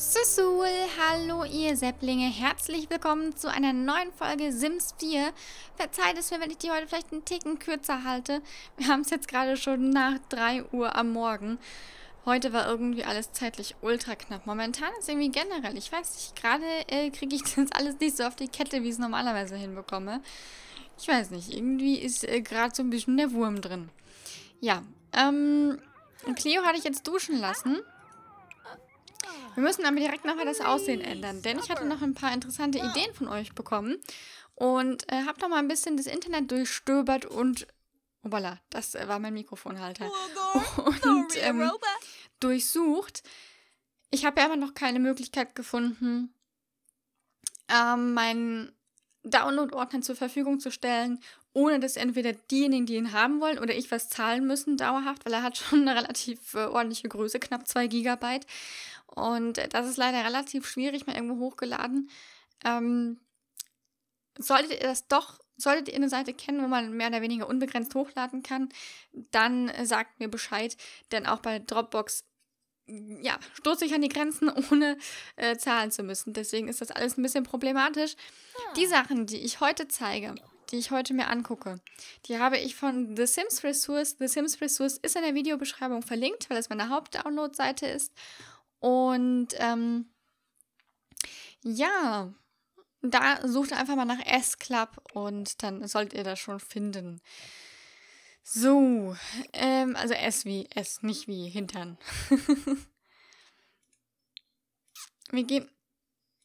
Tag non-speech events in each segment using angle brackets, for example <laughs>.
Susul, hallo ihr Sepplinge, herzlich willkommen zu einer neuen Folge Sims 4. Verzeiht es mir, wenn ich die heute vielleicht einen Ticken kürzer halte. Wir haben es jetzt gerade schon nach 3 Uhr am Morgen. Heute war irgendwie alles zeitlich ultra knapp. Momentan ist irgendwie generell, ich weiß nicht, gerade äh, kriege ich <laughs> das alles nicht so auf die Kette, wie ich es normalerweise hinbekomme. Ich weiß nicht, irgendwie ist äh, gerade so ein bisschen der Wurm drin. Ja, ähm, Cleo hatte ich jetzt duschen lassen. Wir müssen aber direkt nochmal das Aussehen ändern, denn ich hatte noch ein paar interessante Ideen von euch bekommen und äh, habe noch mal ein bisschen das Internet durchstöbert und oh voilà, das äh, war mein Mikrofonhalter oh <laughs> und ähm, durchsucht. Ich habe ja immer noch keine Möglichkeit gefunden, ähm, meinen Download-Ordner zur Verfügung zu stellen ohne dass entweder diejenigen, die ihn haben wollen oder ich was zahlen müssen, dauerhaft, weil er hat schon eine relativ äh, ordentliche Größe, knapp 2 Gigabyte. Und äh, das ist leider relativ schwierig, mal irgendwo hochgeladen. Ähm, solltet ihr das doch, solltet ihr eine Seite kennen, wo man mehr oder weniger unbegrenzt hochladen kann, dann äh, sagt mir Bescheid, denn auch bei Dropbox mm, ja, stoße ich an die Grenzen, <laughs> ohne äh, zahlen zu müssen. Deswegen ist das alles ein bisschen problematisch. Ah. Die Sachen, die ich heute zeige, die ich heute mir angucke. Die habe ich von The Sims Resource. The Sims Resource ist in der Videobeschreibung verlinkt, weil das meine Hauptdownload-Seite ist. Und ähm, ja, da sucht einfach mal nach S-Club und dann sollt ihr das schon finden. So, ähm, also S wie S, nicht wie Hintern. <laughs> Wir gehen.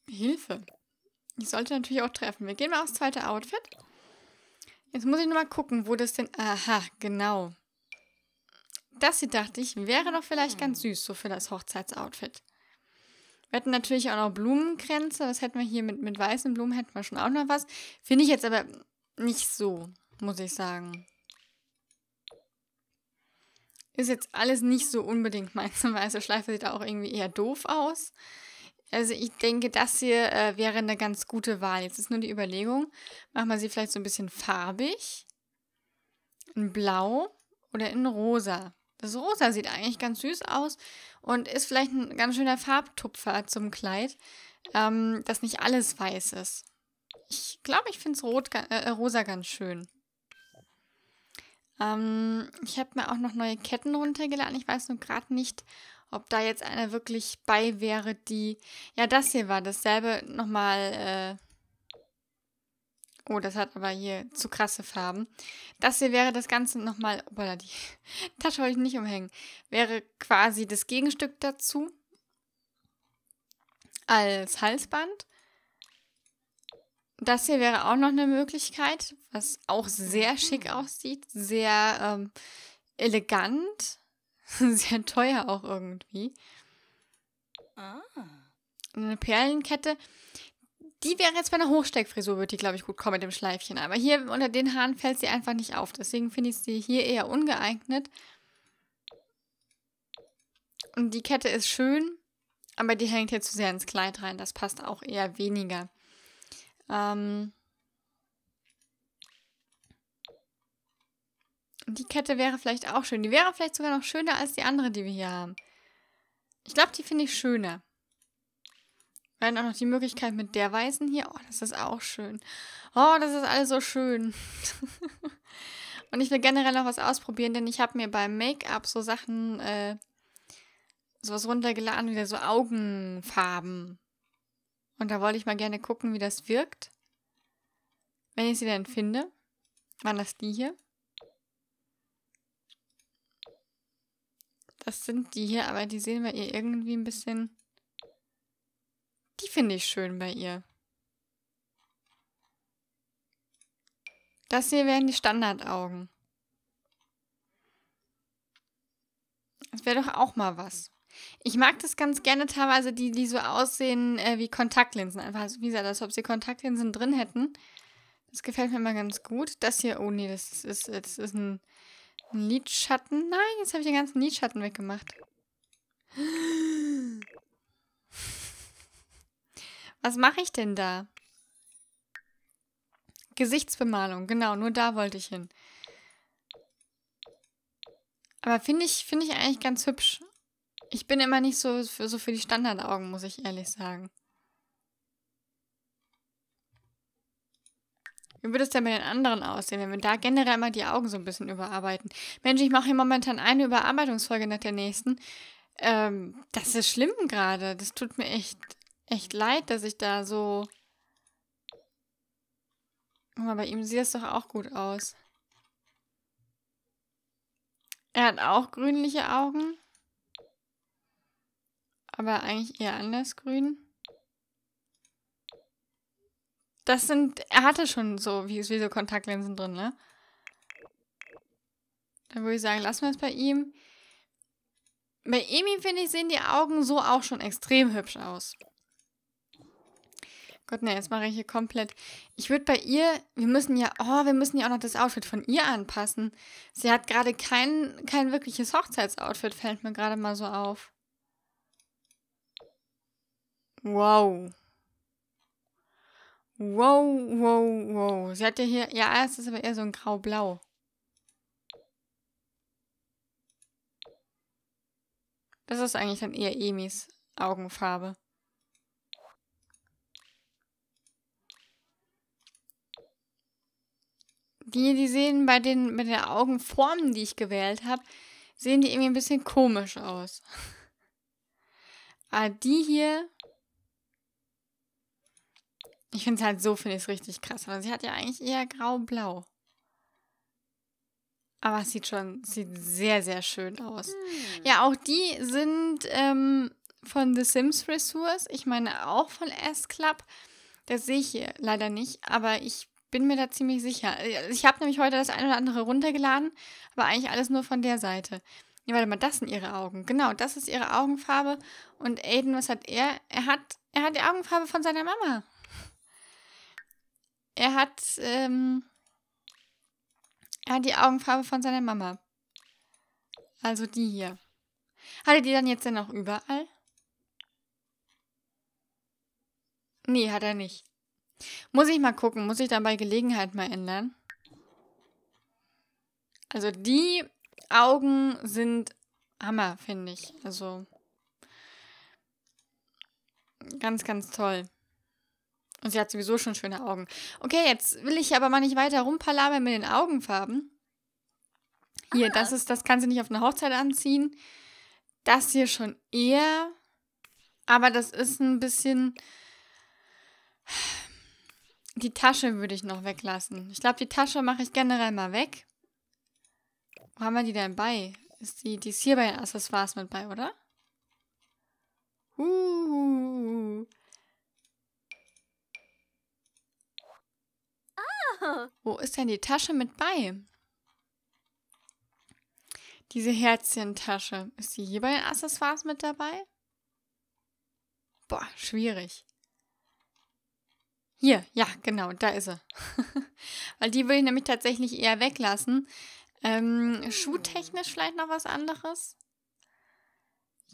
Hilfe. Ich sollte natürlich auch treffen. Wir gehen mal aufs zweite Outfit. Jetzt muss ich nochmal gucken, wo das denn... Aha, genau. Das hier dachte ich, wäre doch vielleicht ganz süß, so für das Hochzeitsoutfit. Wir hätten natürlich auch noch Blumenkränze. Was hätten wir hier mit, mit weißen Blumen? Hätten wir schon auch noch was. Finde ich jetzt aber nicht so, muss ich sagen. Ist jetzt alles nicht so unbedingt <laughs> meins. Weiße Schleife sieht auch irgendwie eher doof aus. Also ich denke, das hier äh, wäre eine ganz gute Wahl. Jetzt ist nur die Überlegung, machen wir sie vielleicht so ein bisschen farbig. In blau oder in rosa. Das rosa sieht eigentlich ganz süß aus und ist vielleicht ein ganz schöner Farbtupfer zum Kleid, ähm, dass nicht alles weiß ist. Ich glaube, ich finde es äh, äh, rosa ganz schön. Ähm, ich habe mir auch noch neue Ketten runtergeladen. Ich weiß nur gerade nicht, ob da jetzt einer wirklich bei wäre, die. Ja, das hier war dasselbe nochmal. Äh oh, das hat aber hier zu krasse Farben. Das hier wäre das Ganze nochmal. Obala, oh, die <laughs> Tasche wollte ich nicht umhängen. Wäre quasi das Gegenstück dazu. Als Halsband. Das hier wäre auch noch eine Möglichkeit, was auch sehr schick mhm. aussieht, sehr ähm, elegant <laughs> Sehr teuer auch irgendwie. Ah. Eine Perlenkette. Die wäre jetzt bei einer Hochsteckfrisur, würde die, glaube ich, gut kommen mit dem Schleifchen. Aber hier unter den Haaren fällt sie einfach nicht auf. Deswegen finde ich sie hier eher ungeeignet. Und die Kette ist schön, aber die hängt hier zu sehr ins Kleid rein. Das passt auch eher weniger. Ähm, Die Kette wäre vielleicht auch schön. Die wäre vielleicht sogar noch schöner als die andere, die wir hier haben. Ich glaube, die finde ich schöner. Wir haben auch noch die Möglichkeit mit der weißen hier. Oh, das ist auch schön. Oh, das ist alles so schön. <laughs> Und ich will generell noch was ausprobieren, denn ich habe mir beim Make-up so Sachen, äh, sowas runtergeladen, wieder so Augenfarben. Und da wollte ich mal gerne gucken, wie das wirkt. Wenn ich sie dann finde. Waren das die hier? Das sind die hier, aber die sehen wir ihr irgendwie ein bisschen... Die finde ich schön bei ihr. Das hier wären die Standardaugen. Das wäre doch auch mal was. Ich mag das ganz gerne teilweise, die, die so aussehen äh, wie Kontaktlinsen. Einfach, so also wie gesagt, als ob sie Kontaktlinsen drin hätten. Das gefällt mir immer ganz gut. Das hier, oh nee, das ist, das ist ein ein Lidschatten? Nein, jetzt habe ich den ganzen Lidschatten weggemacht. Was mache ich denn da? Gesichtsbemalung, genau, nur da wollte ich hin. Aber finde ich, find ich eigentlich ganz hübsch. Ich bin immer nicht so für, so für die Standardaugen, muss ich ehrlich sagen. Wie würde es denn bei den anderen aussehen, wenn wir da generell mal die Augen so ein bisschen überarbeiten? Mensch, ich mache hier momentan eine Überarbeitungsfolge nach der nächsten. Ähm, das ist schlimm gerade. Das tut mir echt, echt leid, dass ich da so. Guck mal, bei ihm sieht es doch auch gut aus. Er hat auch grünliche Augen. Aber eigentlich eher anders grün. Das sind, er hatte schon so, wie, wie so Kontaktlinsen drin, ne? Dann würde ich sagen, lassen wir es bei ihm. Bei Emi, finde ich, sehen die Augen so auch schon extrem hübsch aus. Gott, ne, jetzt mache ich hier komplett. Ich würde bei ihr, wir müssen ja, oh, wir müssen ja auch noch das Outfit von ihr anpassen. Sie hat gerade kein, kein wirkliches Hochzeitsoutfit, fällt mir gerade mal so auf. Wow. Wow, wow, wow. Sie hat ja hier, ja, es ist aber eher so ein grau-blau. Das ist eigentlich dann eher Emis Augenfarbe. Die, die sehen bei den, bei der Augenformen, die ich gewählt habe, sehen die irgendwie ein bisschen komisch aus. Aber <laughs> ah, die hier ich finde es halt so, finde ich es richtig krass, weil sie hat ja eigentlich eher grau-blau. Aber es sieht schon, sieht sehr, sehr schön aus. Mhm. Ja, auch die sind ähm, von The Sims Ressource. Ich meine auch von S-Club. Das sehe ich hier leider nicht, aber ich bin mir da ziemlich sicher. Ich habe nämlich heute das eine oder andere runtergeladen, aber eigentlich alles nur von der Seite. Ja, warte mal, das sind ihre Augen. Genau, das ist ihre Augenfarbe. Und Aiden, was hat er? Er hat, er hat die Augenfarbe von seiner Mama. Er hat, ähm, er hat die Augenfarbe von seiner Mama. Also die hier. Hat er die dann jetzt denn auch überall? Nee, hat er nicht. Muss ich mal gucken. Muss ich dann bei Gelegenheit mal ändern? Also die Augen sind Hammer, finde ich. Also ganz, ganz toll. Und sie hat sowieso schon schöne Augen. Okay, jetzt will ich aber mal nicht weiter rumpalabern mit den Augenfarben. Hier, ah. das ist, das kann sie nicht auf eine Hochzeit anziehen. Das hier schon eher. Aber das ist ein bisschen. Die Tasche würde ich noch weglassen. Ich glaube, die Tasche mache ich generell mal weg. Wo haben wir die denn bei? Ist die, die ist hier bei den Accessoires mit bei, oder? Uh. Wo ist denn die Tasche mit bei? Diese Herzchentasche. Ist die hier bei den Accessoires mit dabei? Boah, schwierig. Hier, ja, genau, da ist sie. <laughs> Weil die will ich nämlich tatsächlich eher weglassen. Ähm, schuhtechnisch vielleicht noch was anderes?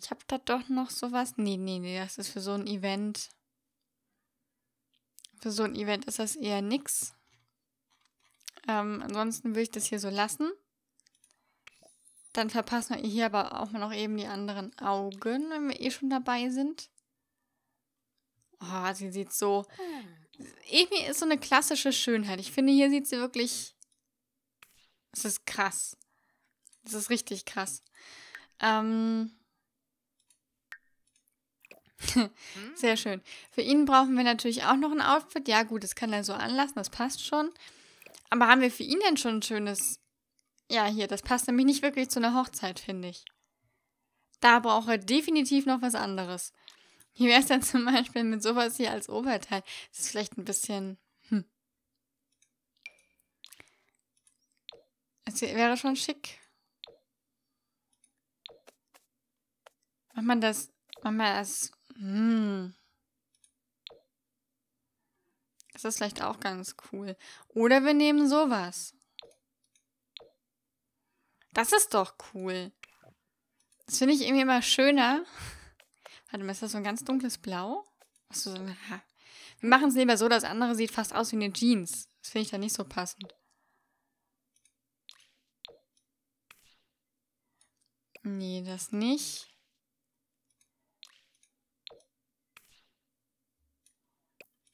Ich habe da doch noch sowas. Nee, nee, nee, das ist für so ein Event. Für so ein Event ist das eher nix. Ähm, ansonsten würde ich das hier so lassen. Dann verpassen wir hier aber auch noch eben die anderen Augen, wenn wir eh schon dabei sind. Oh, sie sieht so... Emi ist so eine klassische Schönheit. Ich finde, hier sieht sie wirklich... Es ist krass. Es ist richtig krass. Ähm... <laughs> Sehr schön. Für ihn brauchen wir natürlich auch noch ein Outfit. Ja gut, das kann er so anlassen, das passt schon. Aber haben wir für ihn denn schon ein schönes. Ja, hier, das passt nämlich nicht wirklich zu einer Hochzeit, finde ich. Da braucht er definitiv noch was anderes. Hier wäre es dann zum Beispiel mit sowas hier als Oberteil. Das ist vielleicht ein bisschen. Hm. Es wäre schon schick. Macht man das. Macht man das. Hm. Das ist vielleicht auch ganz cool. Oder wir nehmen sowas. Das ist doch cool. Das finde ich irgendwie immer schöner. <laughs> Warte mal, ist das so ein ganz dunkles Blau? Achso, so <laughs> wir machen es lieber so, das andere sieht fast aus wie eine Jeans. Das finde ich dann nicht so passend. Nee, das nicht.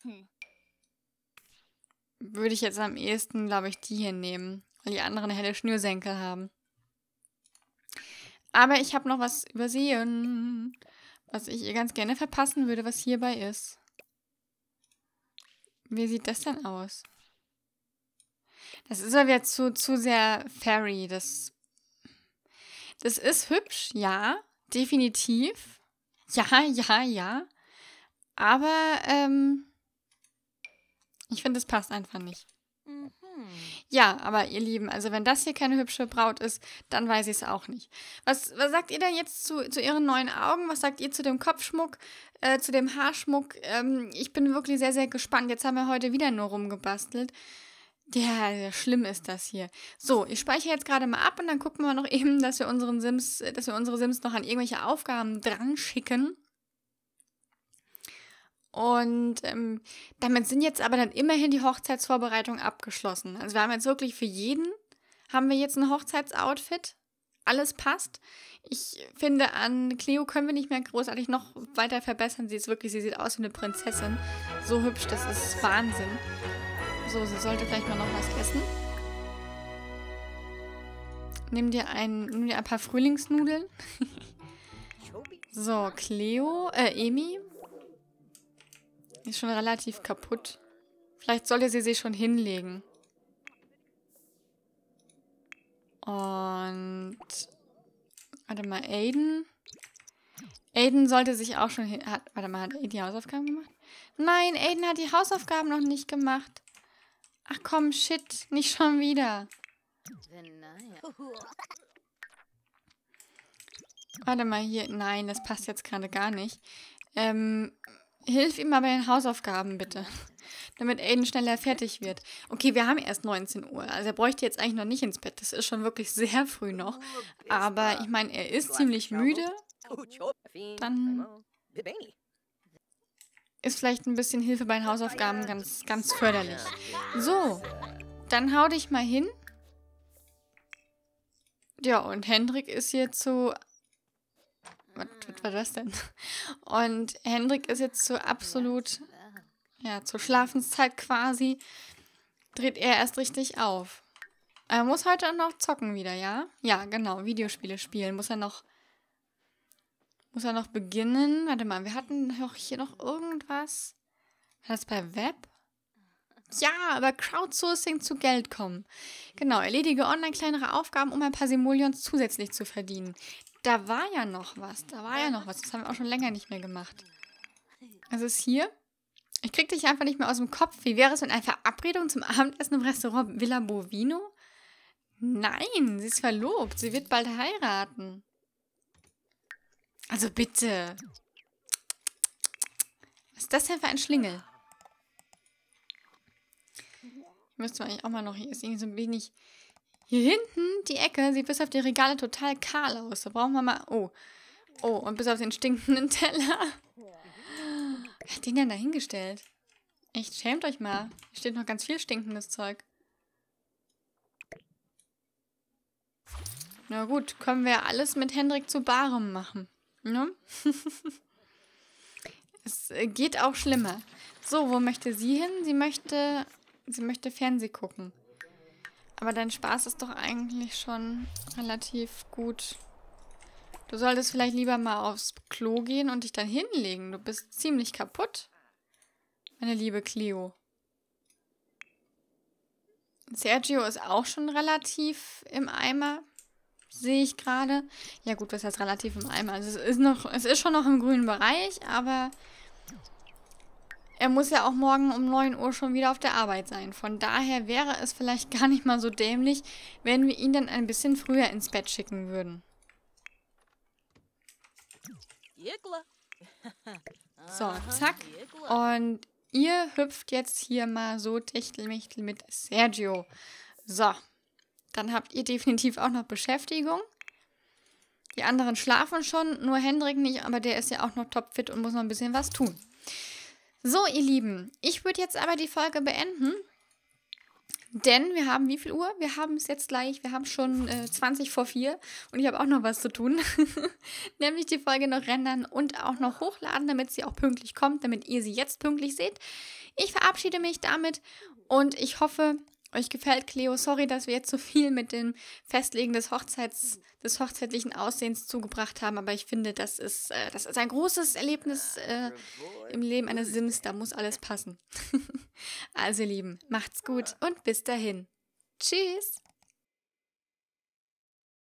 Hm würde ich jetzt am ehesten, glaube ich, die hier nehmen, weil die anderen helle Schnürsenkel haben. Aber ich habe noch was übersehen, was ich ihr ganz gerne verpassen würde, was hierbei ist. Wie sieht das denn aus? Das ist aber jetzt zu, zu sehr fairy. Das, das ist hübsch, ja, definitiv. Ja, ja, ja. Aber ähm, ich finde, es passt einfach nicht. Mhm. Ja, aber ihr Lieben, also wenn das hier keine hübsche Braut ist, dann weiß ich es auch nicht. Was, was sagt ihr denn jetzt zu, zu ihren neuen Augen? Was sagt ihr zu dem Kopfschmuck, äh, zu dem Haarschmuck? Ähm, ich bin wirklich sehr, sehr gespannt. Jetzt haben wir heute wieder nur rumgebastelt. Ja, schlimm ist das hier. So, ich speichere jetzt gerade mal ab und dann gucken wir noch <laughs> eben, dass wir unseren Sims, dass wir unsere Sims noch an irgendwelche Aufgaben dran schicken. Und ähm, damit sind jetzt aber dann immerhin die Hochzeitsvorbereitungen abgeschlossen. Also wir haben jetzt wirklich für jeden, haben wir jetzt ein Hochzeitsoutfit. Alles passt. Ich finde, an Cleo können wir nicht mehr großartig noch weiter verbessern. Sie ist wirklich, sie sieht aus wie eine Prinzessin. So hübsch, das ist Wahnsinn. So, sie sollte vielleicht mal noch was essen. Nimm dir ein, nimm dir ein paar Frühlingsnudeln. <laughs> so, Cleo, äh, Emi, die ist schon relativ kaputt. Vielleicht sollte sie sie schon hinlegen. Und... Warte mal, Aiden... Aiden sollte sich auch schon hin... Hat, warte mal, hat Aiden die Hausaufgaben gemacht? Nein, Aiden hat die Hausaufgaben noch nicht gemacht. Ach komm, shit, nicht schon wieder. Warte mal hier. Nein, das passt jetzt gerade gar nicht. Ähm, Hilf ihm mal bei den Hausaufgaben, bitte. <laughs> Damit Aiden schneller fertig wird. Okay, wir haben erst 19 Uhr. Also er bräuchte jetzt eigentlich noch nicht ins Bett. Das ist schon wirklich sehr früh noch. Aber ich meine, er ist ziemlich müde. Dann ist vielleicht ein bisschen Hilfe bei den Hausaufgaben ganz, ganz förderlich. So, dann hau dich mal hin. Ja, und Hendrik ist jetzt so was, mm. was war das denn? <laughs> Und Hendrik ist jetzt zur absolut, ja, zur Schlafenszeit quasi, dreht er erst richtig auf. Er muss heute noch zocken wieder, ja? Ja, genau, Videospiele spielen. Muss er noch, muss er noch beginnen? Warte mal, wir hatten doch hier noch irgendwas. War das bei Web? Ja, aber Crowdsourcing zu Geld kommen. Genau, erledige online kleinere Aufgaben, um ein paar Simoleons zusätzlich zu verdienen. Da war ja noch was. Da war ja noch was. Das haben wir auch schon länger nicht mehr gemacht. Also ist hier. Ich krieg dich einfach nicht mehr aus dem Kopf. Wie wäre es mit einer Verabredung zum Abendessen im Restaurant Villa Bovino? Nein, sie ist verlobt. Sie wird bald heiraten. Also bitte. Was ist das denn für ein Schlingel? Ich müsste eigentlich auch mal noch... Hier ist irgendwie so ein wenig... Hier hinten, die Ecke, sieht bis auf die Regale total kahl aus. Da brauchen wir mal... Oh. Oh, und bis auf den stinkenden <laughs> Teller. Wer hat den denn da hingestellt? Echt, schämt euch mal. Hier steht noch ganz viel stinkendes Zeug. Na gut, können wir alles mit Hendrik zu Barem machen. Ne? <laughs> es äh, geht auch schlimmer. So, wo möchte sie hin? Sie möchte, sie möchte Fernseh gucken. Aber dein Spaß ist doch eigentlich schon relativ gut. Du solltest vielleicht lieber mal aufs Klo gehen und dich dann hinlegen. Du bist ziemlich kaputt, meine liebe Cleo. Sergio ist auch schon relativ im Eimer, sehe ich gerade. Ja gut, was heißt relativ im Eimer? Also es ist noch, es ist schon noch im grünen Bereich, aber er muss ja auch morgen um 9 Uhr schon wieder auf der Arbeit sein. Von daher wäre es vielleicht <laughs> gar nicht mal so dämlich, wenn wir ihn dann ein bisschen früher ins Bett schicken würden. So, zack. Und ihr hüpft jetzt hier mal so Techtelmechtel mit Sergio. So, dann habt ihr definitiv auch noch Beschäftigung. Die anderen schlafen schon, nur Hendrik nicht, aber der ist ja auch noch topfit und muss noch ein bisschen was tun. So, ihr Lieben, ich würde jetzt aber die Folge beenden. Denn wir haben wie viel Uhr? Wir haben es jetzt gleich. Wir haben schon äh, 20 vor 4 und ich habe auch noch was zu tun. <laughs> Nämlich die Folge noch rendern und auch noch hochladen, damit sie auch pünktlich kommt, damit ihr sie jetzt pünktlich seht. Ich verabschiede mich damit und ich hoffe, euch gefällt, Cleo. Sorry, dass wir jetzt so viel mit dem Festlegen des Hochzeits, des hochzeitlichen Aussehens zugebracht haben, aber ich finde, das ist, äh, das ist ein großes Erlebnis äh, im Leben eines Sims. Da muss alles passen. <laughs> also, ihr Lieben, macht's gut und bis dahin. Tschüss!